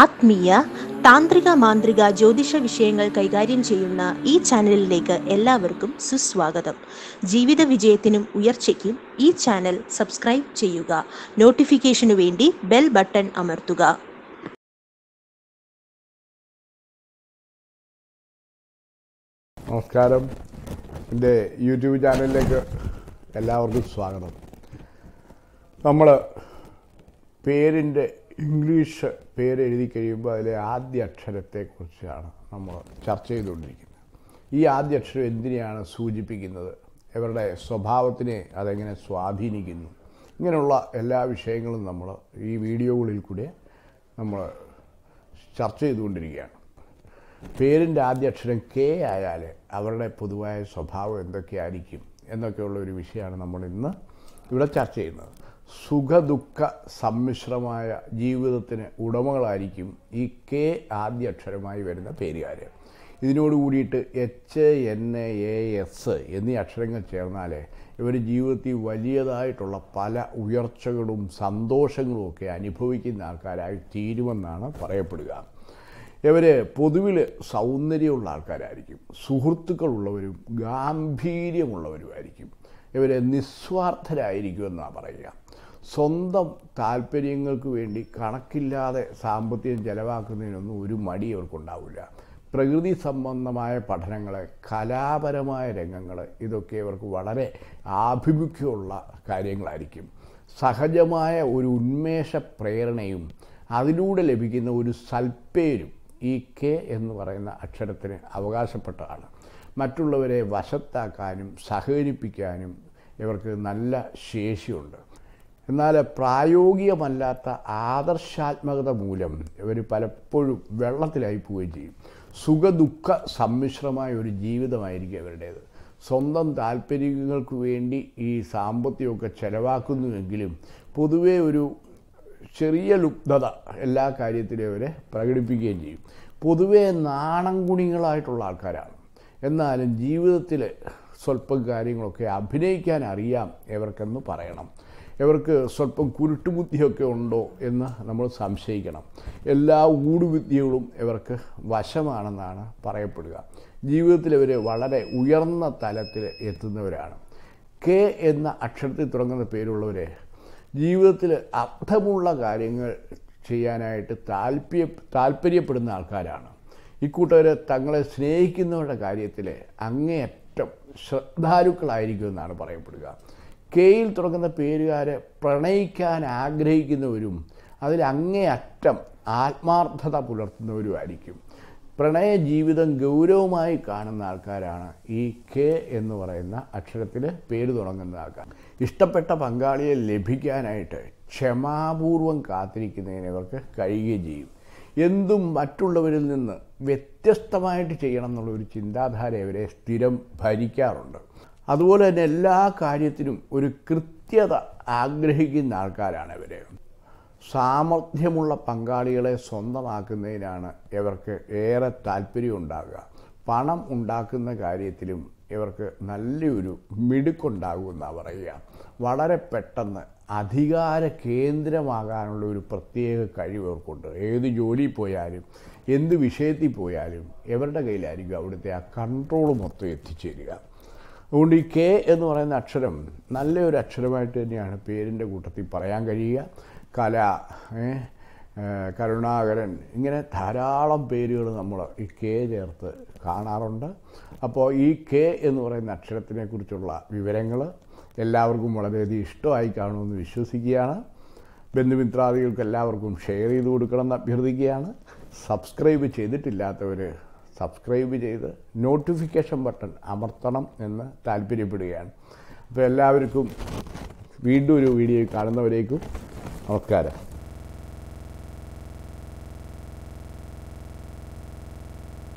ആത്മീയ താന്ത്രിക മാന്ത്രിക ജ്യോതിഷ വിഷയങ്ങൾ കൈകാര്യം ചെയ്യുന്ന ഈ ചാനലിലേക്ക് എല്ലാവർക്കും സുസ്വാഗതം ജീവിത വിജയത്തിനും ഉയർച്ചയ്ക്കും ഈ ചാനൽ സബ്സ്ക്രൈബ് ചെയ്യുക നോട്ടിഫിക്കേഷനു വേണ്ടി ബെൽ ബട്ടൺ അമർത്തുക നമസ്കാരം എൻ്റെ യൂട്യൂബ് ചാനലിലേക്ക് എല്ലാവർക്കും സ്വാഗതം നമ്മൾ പേരിൻ്റെ ഇംഗ്ലീഷ് പേര് എഴുതി കഴിയുമ്പോൾ അതിലെ ആദ്യ അക്ഷരത്തെക്കുറിച്ചാണ് നമ്മൾ ചർച്ച ചെയ്തുകൊണ്ടിരിക്കുന്നത് ഈ ആദ്യ അക്ഷരം എന്തിനെയാണ് സൂചിപ്പിക്കുന്നത് ഇവരുടെ സ്വഭാവത്തിനെ അതെങ്ങനെ സ്വാധീനിക്കുന്നു ഇങ്ങനെയുള്ള എല്ലാ വിഷയങ്ങളും നമ്മൾ ഈ വീഡിയോകളിൽ കൂടെ നമ്മൾ ചർച്ച ചെയ്തുകൊണ്ടിരിക്കുകയാണ് പേരിൻ്റെ ആദ്യ അക്ഷരം കെ ആയാൽ അവരുടെ പൊതുവായ സ്വഭാവം എന്തൊക്കെയായിരിക്കും എന്നൊക്കെയുള്ള ഒരു വിഷയമാണ് നമ്മൾ ഇന്ന് ഇവിടെ ചർച്ച ചെയ്യുന്നത് സുഖദുഃഖ സമ്മിശ്രമായ ജീവിതത്തിന് ഉടമകളായിരിക്കും ഈ കെ ആദ്യ അക്ഷരമായി വരുന്ന പേരുകാർ ഇതിനോട് കൂടിയിട്ട് എച്ച് എൻ എ എസ് എന്നീ അക്ഷരങ്ങൾ ചേർന്നാൽ ഇവർ ജീവിതത്തിൽ വലിയതായിട്ടുള്ള പല ഉയർച്ചകളും സന്തോഷങ്ങളും ഒക്കെ അനുഭവിക്കുന്ന ആൾക്കാരായി തീരുമെന്നാണ് പറയപ്പെടുക ഇവർ പൊതുവിൽ സൗന്ദര്യമുള്ള ആൾക്കാരായിരിക്കും സുഹൃത്തുക്കളുള്ളവരും ഗാംഭീര്യമുള്ളവരുമായിരിക്കും ഇവർ നിസ്വാർത്ഥരായിരിക്കുമെന്നാണ് പറയുന്നത് സ്വന്തം താല്പര്യങ്ങൾക്ക് വേണ്ടി കണക്കില്ലാതെ സാമ്പത്തികം ചെലവാക്കുന്നതിനൊന്നും ഒരു മടി അവർക്കുണ്ടാവില്ല പ്രകൃതി സംബന്ധമായ പഠനങ്ങൾ കലാപരമായ രംഗങ്ങൾ ഇതൊക്കെ ഇവർക്ക് വളരെ ആഭിമുഖ്യമുള്ള കാര്യങ്ങളായിരിക്കും സഹജമായ ഒരു ഉന്മേഷ പ്രേരണയും അതിലൂടെ ലഭിക്കുന്ന ഒരു സൽപ്പേരും ഈ കെ എന്ന് പറയുന്ന അക്ഷരത്തിന് അവകാശപ്പെട്ടതാണ് മറ്റുള്ളവരെ വശത്താക്കാനും സഹകരിപ്പിക്കാനും ഇവർക്ക് നല്ല ശേഷിയുണ്ട് എന്നാൽ പ്രായോഗികമല്ലാത്ത ആദർശാത്മകത മൂലം ഇവർ പലപ്പോഴും വെള്ളത്തിലായി പോവുകയും ചെയ്യും സുഖദുഃഖ സമ്മിശ്രമായ ഒരു ജീവിതമായിരിക്കും അവരുടേത് സ്വന്തം താല്പര്യങ്ങൾക്ക് വേണ്ടി ഈ സാമ്പത്തികമൊക്കെ ചെലവാക്കുന്നുവെങ്കിലും പൊതുവേ ഒരു ചെറിയ ലുബ്ധത എല്ലാ കാര്യത്തിലും അവരെ പ്രകടിപ്പിക്കുകയും ചെയ്യും പൊതുവേ നാണംകുണികളായിട്ടുള്ള ആൾക്കാരാണ് എന്നാലും ജീവിതത്തിൽ സ്വല്പം കാര്യങ്ങളൊക്കെ അഭിനയിക്കാൻ അറിയാം ഇവർക്കെന്ന് പറയണം ഇവർക്ക് സ്വല്പം കുരുട്ടുബുദ്ധിയൊക്കെ ഉണ്ടോ എന്ന് നമ്മൾ സംശയിക്കണം എല്ലാ ഊടുവിദ്യകളും ഇവർക്ക് വശമാണെന്നാണ് പറയപ്പെടുക ജീവിതത്തിൽ ഇവർ വളരെ ഉയർന്ന തലത്തിൽ എത്തുന്നവരാണ് കെ എന്ന അക്ഷരത്തിൽ തുടങ്ങുന്ന പേരുള്ളവരെ ജീവിതത്തിൽ അർത്ഥമുള്ള കാര്യങ്ങൾ ചെയ്യാനായിട്ട് താല്പര്യ താല്പര്യപ്പെടുന്ന ആൾക്കാരാണ് ഇക്കൂട്ടർ തങ്ങളെ സ്നേഹിക്കുന്നവരുടെ കാര്യത്തിൽ അങ്ങേയറ്റം ശ്രദ്ധാലുക്കളായിരിക്കും എന്നാണ് പറയപ്പെടുക കെയിൽ തുറക്കുന്ന പേരുകാരെ പ്രണയിക്കാൻ ആഗ്രഹിക്കുന്നവരും അതിൽ അങ്ങേയറ്റം ആത്മാർത്ഥത പുലർത്തുന്നവരുമായിരിക്കും പ്രണയ ജീവിതം ഗൗരവമായി കാണുന്ന ആൾക്കാരാണ് ഈ കെ എന്ന് പറയുന്ന അക്ഷരത്തിൽ പേര് തുടങ്ങുന്ന ആൾക്കാർ ഇഷ്ടപ്പെട്ട പങ്കാളിയെ ലഭിക്കാനായിട്ട് ക്ഷമാപൂർവം കാത്തിരിക്കുന്നതിന് ഇവർക്ക് കഴിയുകയും ചെയ്യും എന്തും മറ്റുള്ളവരിൽ നിന്ന് വ്യത്യസ്തമായിട്ട് ചെയ്യണം എന്നുള്ള ഒരു ചിന്താധാര അവരെ സ്ഥിരം ഭരിക്കാറുണ്ട് അതുപോലെ തന്നെ എല്ലാ കാര്യത്തിനും ഒരു കൃത്യത ആഗ്രഹിക്കുന്ന ആൾക്കാരാണ് ഇവരെ സാമർഥ്യമുള്ള പങ്കാളികളെ സ്വന്തമാക്കുന്നതിനാണ് ഇവർക്ക് ഏറെ താല്പര്യം ഉണ്ടാകുക പണം ഉണ്ടാക്കുന്ന കാര്യത്തിലും ഇവർക്ക് നല്ലൊരു മിടുക്കുണ്ടാകുമെന്നാണ് പറയുക വളരെ പെട്ടെന്ന് അധികാര കേന്ദ്രമാകാനുള്ള ഒരു പ്രത്യേക കഴിവ് അവർക്കുണ്ട് ഏത് ജോലിയിൽ പോയാലും എന്ത് വിഷയത്തിൽ പോയാലും എവരുടെ കയ്യിലായിരിക്കും അവിടുത്തെ ആ കൺട്രോൾ മൊത്തം എത്തിച്ചേരുക അതുകൊണ്ട് ഈ കെ എന്ന് പറയുന്ന അക്ഷരം നല്ലൊരു അക്ഷരമായിട്ട് തന്നെയാണ് പേരിൻ്റെ കൂട്ടത്തിൽ പറയാൻ കഴിയുക കല കരുണാകരൻ ഇങ്ങനെ ധാരാളം പേരുകൾ നമ്മൾ ഈ കെ ചേർത്ത് കാണാറുണ്ട് അപ്പോൾ ഈ കെ എന്ന് പറയുന്ന കുറിച്ചുള്ള വിവരങ്ങൾ എല്ലാവർക്കും വളരെയധികം ഇഷ്ടമായി കാണുമെന്ന് വിശ്വസിക്കുകയാണ് ബന്ധുമിത്രാദികൾക്ക് എല്ലാവർക്കും ഷെയർ ചെയ്ത് കൊടുക്കണമെന്ന് അഭ്യർത്ഥിക്കുകയാണ് സബ്സ്ക്രൈബ് ചെയ്തിട്ടില്ലാത്തവർ സബ്സ്ക്രൈബ് ചെയ്ത് നോട്ടിഫിക്കേഷൻ ബട്ടൺ അമർത്തണം എന്ന് താല്പര്യപ്പെടുകയാണ് അപ്പോൾ എല്ലാവർക്കും വീണ്ടും ഒരു വീഡിയോ കാണുന്നവരേക്കും നമസ്കാരം